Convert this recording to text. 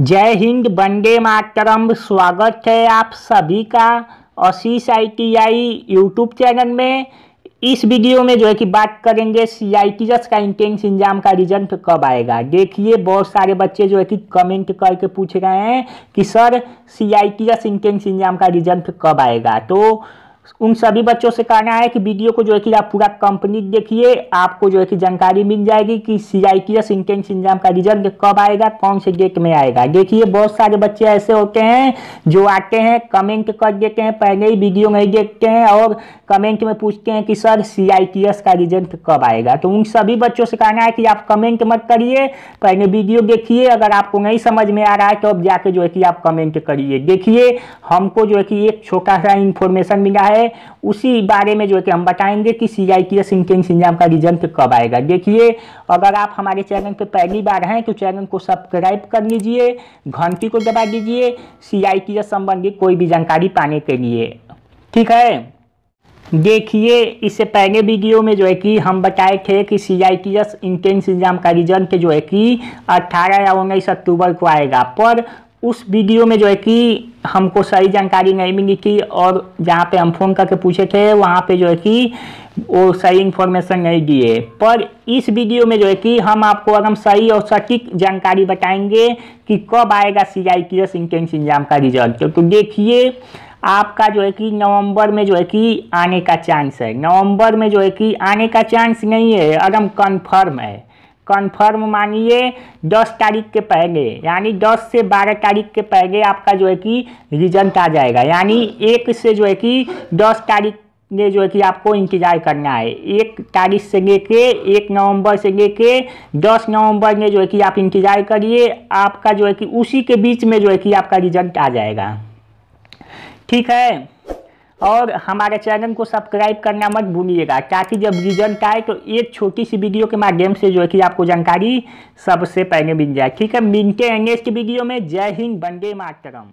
जय हिंद वंदे मातरम स्वागत है आप सभी का असीस I T I YouTube channel में इस वीडियो में जो है कि बात करेंगे सी आई टी एस का इंटेंस एग्जाम का रिजल्ट कब आएगा देखिए बहुत सारे बच्चे जो है कि कमेंट करके पूछ रहे हैं कि sir C I T S entrance exam का रिजल्ट कब आएगा तो उन सभी बच्चों से कहना है कि वीडियो को जो है कि आप पूरा कंप्लीट देखिए आपको जो है कि जानकारी मिल जाएगी कि C I T S entrance exam का रिजल्ट कब आएगा कौन से डेट में आएगा देखिए बहुत सारे बच्चे ऐसे होते हैं जो आते हैं कमेंट कर देते हैं पहले ही वीडियो नहीं देखते हैं और कमेंट में पूछते हैं कि sir C I T S का रिजल्ट कब आएगा तो उन सभी बच्चों से कहना है कि आप कमेंट मत करिए पहले वीडियो देखिए अगर आपको नहीं समझ में आ रहा है तो अब जाके जो है कि आप कमेंट करिए देखिए हमको जो है कि एक छोटा सा इन्फॉर्मेशन मिला है है उसी बारे में जो है कि हम बताएंगे कि C I T S entrance exam का रिजल्ट कब आएगा देखिए अगर आप हमारे चैनल पर पहली बार हैं तो चैनल को सब्सक्राइब कर लीजिए घंटी को दबा दीजिए सी आई टी एस संबंधी कोई भी जानकारी पाने के लिए ठीक है देखिए इससे पहले वीडियो में जो है कि हम बताए थे कि C I T S entrance exam का रिजल्ट जो है कि 18 या उन्नीस अक्टूबर को आएगा पर उस वीडियो में जो है कि हमको सही जानकारी नहीं मिली थी और जहाँ पे हम फ़ोन करके पूछे थे वहाँ पे जो है कि वो सही इन्फॉर्मेशन नहीं दिए पर इस वीडियो में जो है कि हम आपको एकदम सही और सटीक जानकारी बताएंगे कि कब आएगा C I T S entrance exam का रिजल्ट तो, तो देखिए आपका जो है कि नवंबर में जो है कि आने का चांस है नवंबर में जो है कि आने का चांस नहीं है एकदम कन्फर्म है कंफर्म मानिए 10 तारीख के पहले यानी 10 से 12 तारीख के पहले आपका जो है कि रिजल्ट आ जाएगा यानी एक से जो है कि 10 तारीख ने जो है कि आपको इंतज़ार करना है एक तारीख से लेके एक नवंबर से लेके दस नवंबर में जो है कि आप इंतज़ार करिए आपका जो है कि उसी के बीच में जो है कि आपका रिजल्ट आ जाएगा ठीक है और हमारे चैनल को सब्सक्राइब करना मत भूलिएगा ताकि जब रिजल्ट आए तो एक छोटी सी वीडियो के माध्यम से जो है कि आपको जानकारी सबसे पहले मिल जाए ठीक है मिलते हैं नेक्स्ट वीडियो में जय हिंद बंदे मातरम